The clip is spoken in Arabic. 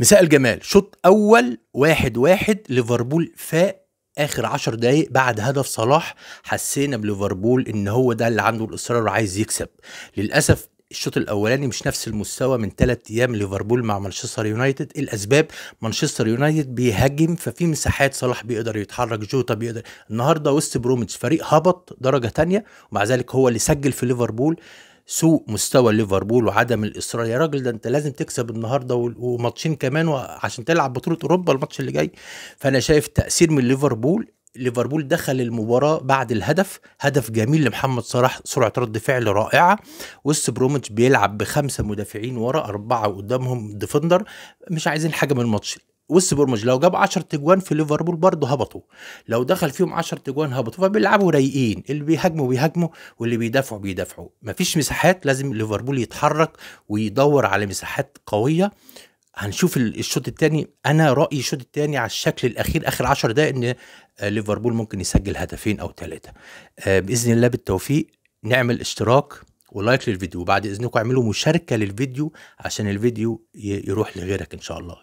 مساء الجمال شوط اول واحد واحد ليفربول فاق اخر عشر دقايق بعد هدف صلاح حسينا بليفربول ان هو ده اللي عنده الاصرار وعايز يكسب للاسف الشوط الاولاني مش نفس المستوى من ثلاث ايام ليفربول مع مانشستر يونايتد الاسباب مانشستر يونايتد بيهاجم ففي مساحات صلاح بيقدر يتحرك جوتا بيقدر النهارده وست بروميتش فريق هبط درجه تانية ومع ذلك هو اللي سجل في ليفربول سوء مستوى ليفربول وعدم الاصرار يا راجل ده انت لازم تكسب النهارده وماتشين كمان عشان تلعب بطوله اوروبا الماتش اللي جاي فانا شايف تاثير من ليفربول ليفربول دخل المباراه بعد الهدف هدف جميل لمحمد صلاح سرعه رد فعل رائعه وست بروميتش بيلعب بخمسه مدافعين ورا اربعه قدامهم ديفندر مش عايزين حاجه من الماتش وست لو جاب 10 تجوان في ليفربول برضه هبطوا لو دخل فيهم 10 تجوان هبطوا فبيلعبوا رايقين اللي بيهاجموا بيهاجموا واللي بيدافعوا بيدافعوا مفيش مساحات لازم ليفربول يتحرك ويدور على مساحات قويه هنشوف الشوط الثاني انا رايي الشوط الثاني على الشكل الاخير اخر 10 دقائق ان آه، ليفربول ممكن يسجل هدفين او ثلاثه آه، باذن الله بالتوفيق نعمل اشتراك ولايك للفيديو وبعد اذنكم اعملوا مشاركه للفيديو عشان الفيديو يروح لغيرك ان شاء الله